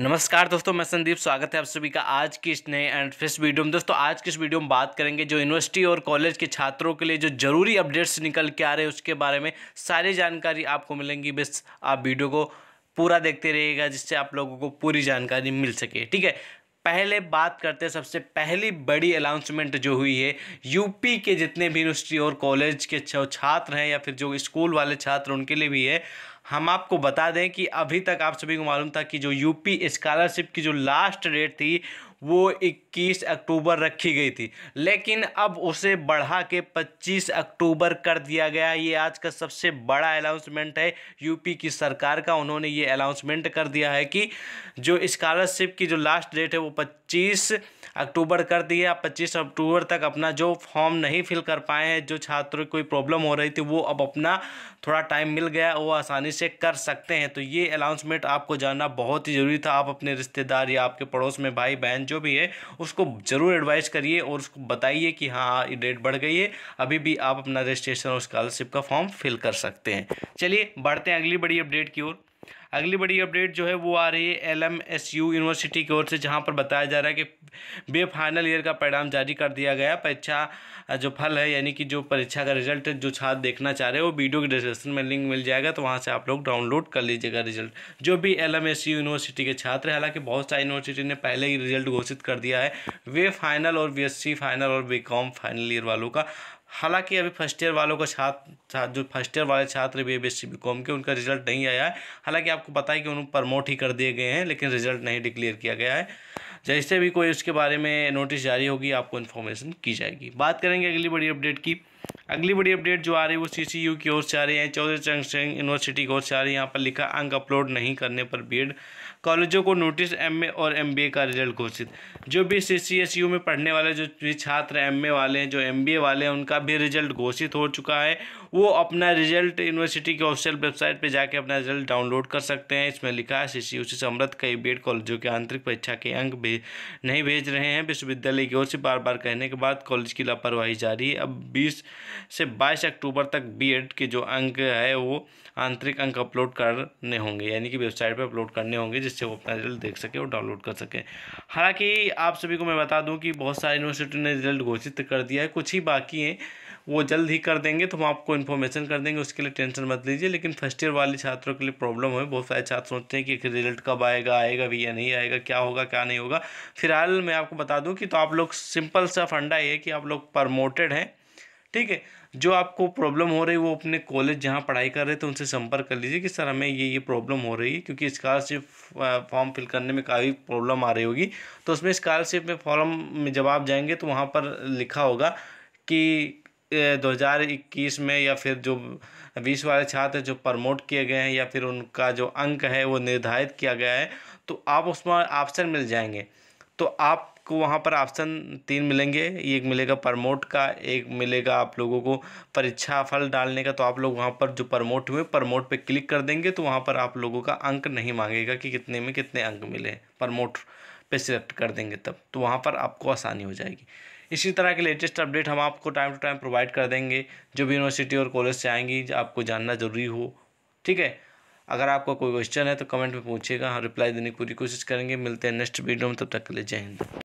नमस्कार दोस्तों मैं संदीप स्वागत है आप सभी का आज की इस नए एंड फ्रेश वीडियो में दोस्तों आज की इस वीडियो में बात करेंगे जो यूनिवर्सिटी और कॉलेज के छात्रों के लिए जो जरूरी अपडेट्स निकल के आ रहे हैं उसके बारे में सारी जानकारी आपको मिलेंगी बस आप वीडियो को पूरा देखते रहिएगा जिससे आप लोगों को पूरी जानकारी मिल सके ठीक है पहले बात करते हैं सबसे पहली बड़ी अनाउंसमेंट जो हुई है यूपी के जितने भी यूनिवर्सिटी और कॉलेज के छात्र हैं या फिर जो स्कूल वाले छात्र उनके लिए भी है हम आपको बता दें कि अभी तक आप सभी को मालूम था कि जो यूपी स्कॉलरशिप की जो लास्ट डेट थी वो 21 अक्टूबर रखी गई थी लेकिन अब उसे बढ़ा के 25 अक्टूबर कर दिया गया ये आज का सबसे बड़ा अनाउंसमेंट है यूपी की सरकार का उन्होंने ये अनाउंसमेंट कर दिया है कि जो स्कॉलरशिप की जो लास्ट डेट है वो पच्चीस अक्टूबर कर दिए आप पच्चीस अक्टूबर तक अपना जो फॉर्म नहीं फिल कर पाए हैं जो छात्र कोई प्रॉब्लम हो रही थी वो अब अपना थोड़ा टाइम मिल गया वो आसानी से कर सकते हैं तो ये अनाउंसमेंट आपको जानना बहुत ही ज़रूरी था आप अपने रिश्तेदार या आपके पड़ोस में भाई बहन जो भी है उसको ज़रूर एडवाइस करिए और उसको बताइए कि हाँ हाँ ये डेट बढ़ गई है अभी भी आप अपना रजिस्ट्रेशन और स्कॉलरशिप का फॉर्म फिल कर सकते हैं चलिए बढ़ते हैं अगली बड़ी अपडेट की ओर अगली बड़ी अपडेट जो है वो आ रही है L M S U university की ओर से जहाँ पर बताया जा रहा है कि बे फाइनल ईयर का परिणाम जारी कर दिया गया परीक्षा जो फल है यानी कि जो परीक्षा का रिजल्ट जो छात्र देखना चाह रहे हो वो वीडियो के डिस्क्रिप्शन में लिंक मिल जाएगा तो वहाँ से आप लोग डाउनलोड कर लीजिएगा रिजल्ट जो भी L M S U university के छात्र हैं हालाँकि बहुत सारी यूनिवर्सिटी ने पहले ही रिजल्ट घोषित कर दिया है वे फाइनल और बी एस सी फाइनल और बी कॉम फाइनल ईयर वालों का हालांकि अभी फर्स्ट ईयर वालों का छात्र जो फर्स्ट ईयर वाले छात्र भी बी एस सी कॉम के उनका रिजल्ट नहीं आया है हालांकि आपको पता है कि उन्हें प्रमोट ही कर दिए गए हैं लेकिन रिजल्ट नहीं डिक्लेयर किया गया है जैसे भी कोई उसके बारे में नोटिस जारी होगी आपको इन्फॉर्मेशन की जाएगी बात करेंगे अगली बड़ी अपडेट की अगली बड़ी अपडेट जो आ रही है वो सी सी यू की ओर से आ रही है चौधरी चरण सिंह यूनिवर्सिटी की ओर से आ रही है यहाँ पर लिखा अंक अपलोड नहीं करने पर बी एड कॉलेजों को नोटिस एमए और एमबीए का रिजल्ट घोषित जो भी सीसीएसयू में पढ़ने वाले जो भी छात्र एमए वाले हैं जो एमबीए वाले हैं उनका भी रिजल्ट घोषित हो चुका है वो अपना रिजल्ट यूनिवर्सिटी के ऑफिशियल वेबसाइट पर जाके अपना रिजल्ट डाउनलोड कर सकते हैं इसमें लिखा है सी सी यू से समृद्ध कई एड कॉलेजों के आंतरिक परीक्षा के अंक भेज नहीं भेज रहे हैं विश्वविद्यालय की ओर से बार बार कहने के बाद कॉलेज की लापरवाही जारी है अब बीस से बाईस अक्टूबर तक एड के जो अंक है वो आंतरिक अंक अपलोड करने होंगे यानी कि वेबसाइट पर अपलोड करने होंगे जिस जिससे वो अपना रिजल्ट देख सके और डाउनलोड कर सके हालांकि आप सभी को मैं बता दूं कि बहुत सारी यूनिवर्सिटी ने रिजल्ट घोषित कर दिया है कुछ ही बाकी हैं वो जल्द ही कर देंगे तो हम आपको इन्फॉर्मेशन कर देंगे उसके लिए टेंशन मत लीजिए लेकिन फर्स्ट ईयर वाले छात्रों के लिए प्रॉब्लम है बहुत सारे छात्र सोचते हैं कि रिजल्ट कब आएगा आएगा भी या नहीं आएगा क्या होगा क्या नहीं होगा फिलहाल मैं आपको बता दूँ कि तो आप लोग सिंपल सा फंडा ये कि आप लोग प्रमोटेड हैं ठीक है जो आपको प्रॉब्लम हो रही है वो अपने कॉलेज जहाँ पढ़ाई कर रहे थे उनसे संपर्क कर लीजिए कि सर हमें ये ये प्रॉब्लम हो रही है क्योंकि स्कॉलरशिप फॉर्म फिल करने में काफ़ी प्रॉब्लम आ रही होगी तो उसमें स्कॉलरशिप में फॉर्म में जब आप जाएंगे तो वहाँ पर लिखा होगा कि 2021 में या फिर जो बीस वाले छात्र जो प्रमोट किए गए हैं या फिर उनका जो अंक है वो निर्धारित किया गया है तो आप उसमें ऑप्शन मिल जाएंगे तो आप आपको वहाँ पर ऑप्शन तीन मिलेंगे एक मिलेगा प्रमोट का एक मिलेगा आप लोगों को परीक्षा फल डालने का तो आप लोग वहाँ पर जो प्रमोट हुए प्रमोट पे क्लिक कर देंगे तो वहाँ पर आप लोगों का अंक नहीं मांगेगा कि कितने में कितने अंक मिले प्रमोट पे सिलेक्ट कर देंगे तब तो वहाँ पर आपको आसानी हो जाएगी इसी तरह के लेटेस्ट अपडेट हम आपको टाइम टू टाइम प्रोवाइड कर देंगे जो भी यूनिवर्सिटी और कॉलेज से आएंगी आपको जानना ज़रूरी हो ठीक है अगर आपका कोई क्वेश्चन है तो कमेंट में पूछिएगा हम रिप्लाई देने की पूरी कोशिश करेंगे मिलते हैं नेक्स्ट वीडियो में तब तक के लिए जय हिंद